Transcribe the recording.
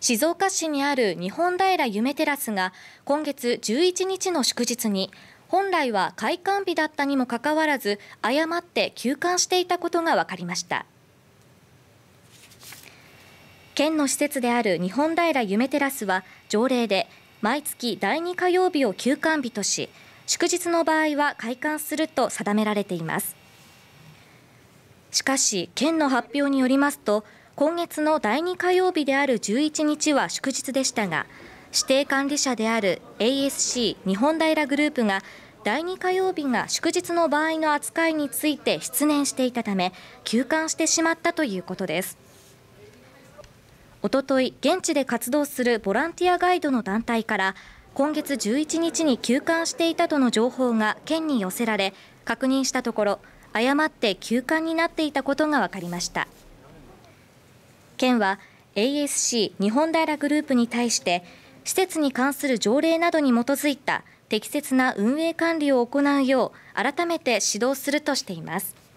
静岡市にある日本平夢テラスが今月11日の祝日に本来は開館日だったにもかかわらず誤って休館していたことが分かりました県の施設である日本平夢テラスは条例で毎月第2火曜日を休館日とし祝日の場合は開館すると定められていますしかし県の発表によりますと今月の第2火曜日である11日は祝日でしたが指定管理者である ASC 日本平グループが第2火曜日が祝日の場合の扱いについて失念していたため休館してしまったということですおととい現地で活動するボランティアガイドの団体から今月11日に休館していたとの情報が県に寄せられ確認したところ誤って休館になっていたことが分かりました。県は ASC 日本平グループに対して施設に関する条例などに基づいた適切な運営管理を行うよう改めて指導するとしています。